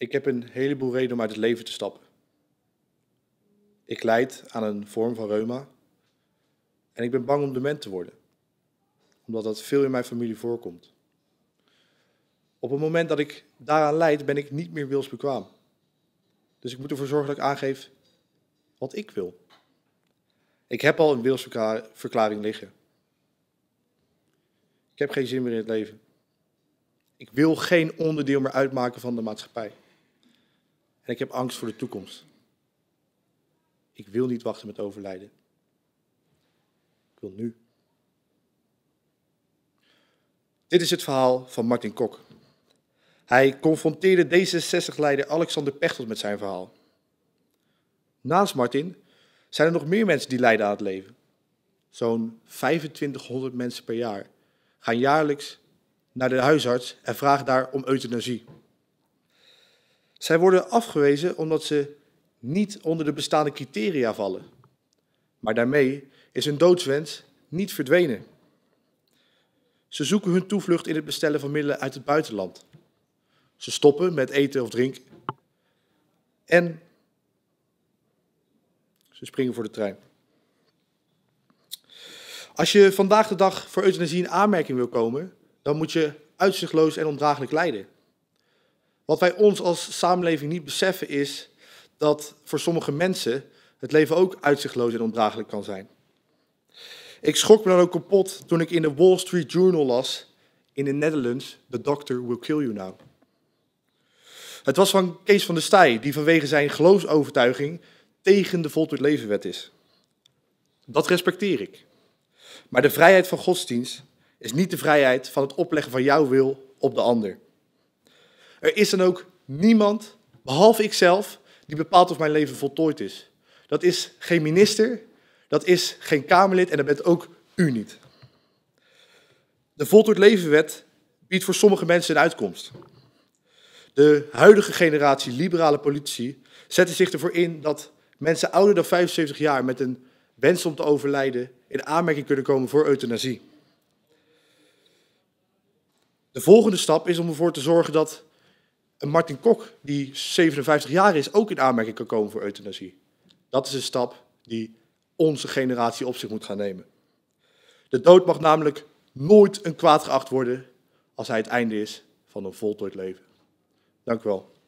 Ik heb een heleboel redenen om uit het leven te stappen. Ik leid aan een vorm van reuma. En ik ben bang om dement te worden. Omdat dat veel in mijn familie voorkomt. Op het moment dat ik daaraan leid, ben ik niet meer wilsbekwaam. Dus ik moet ervoor zorgen dat ik aangeef wat ik wil. Ik heb al een wilsverklaring liggen. Ik heb geen zin meer in het leven. Ik wil geen onderdeel meer uitmaken van de maatschappij. En ik heb angst voor de toekomst. Ik wil niet wachten met overlijden. Ik wil nu. Dit is het verhaal van Martin Kok. Hij confronteerde D66-leider Alexander Pechtold met zijn verhaal. Naast Martin zijn er nog meer mensen die lijden aan het leven. Zo'n 2500 mensen per jaar gaan jaarlijks naar de huisarts en vragen daar om euthanasie. Zij worden afgewezen omdat ze niet onder de bestaande criteria vallen. Maar daarmee is hun doodswens niet verdwenen. Ze zoeken hun toevlucht in het bestellen van middelen uit het buitenland. Ze stoppen met eten of drinken. En ze springen voor de trein. Als je vandaag de dag voor euthanasie in aanmerking wil komen, dan moet je uitzichtloos en ondraaglijk lijden. Wat wij ons als samenleving niet beseffen is dat voor sommige mensen het leven ook uitzichtloos en ondraaglijk kan zijn. Ik schrok me dan ook kapot toen ik in de Wall Street Journal las in de Netherlands The Doctor Will Kill You Now. Het was van Kees van der Staaij, die vanwege zijn geloofsovertuiging tegen de voltooid levenwet is. Dat respecteer ik. Maar de vrijheid van godsdienst is niet de vrijheid van het opleggen van jouw wil op de ander. Er is dan ook niemand, behalve ikzelf, die bepaalt of mijn leven voltooid is. Dat is geen minister, dat is geen Kamerlid en dat bent ook u niet. De Voltooid Levenwet biedt voor sommige mensen een uitkomst. De huidige generatie liberale politici zetten zich ervoor in dat mensen ouder dan 75 jaar met een wens om te overlijden in aanmerking kunnen komen voor euthanasie. De volgende stap is om ervoor te zorgen dat Martin Kok, die 57 jaar is, ook in aanmerking kan komen voor euthanasie. Dat is een stap die onze generatie op zich moet gaan nemen. De dood mag namelijk nooit een kwaad geacht worden als hij het einde is van een voltooid leven. Dank u wel.